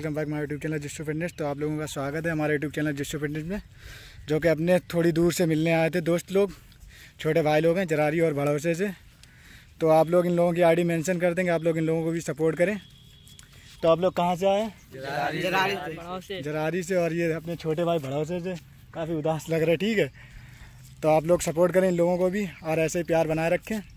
welcome back my YouTube channel जिस्टो fitness तो आप लोगों का स्वागत है हमारे यूट्यूब चैनल जिस्टो फिटनेस में जो कि अपने थोड़ी दूर से मिलने आए थे दोस्त लोग छोटे भाई लोग हैं जरारी और भड़ोसे से तो आप लोग इन लोगों की आईडी मेंशन कर देंगे आप लोग इन लोगों को भी सपोर्ट करें तो आप लोग कहाँ से आए जरारी, से और ये अपने छोटे भाई भड़ोसे से काफ़ी उदास लग रहे ठीक है तो आप लोग सपोर्ट करें इन लोगों को भी और ऐसे ही प्यार बनाए रखें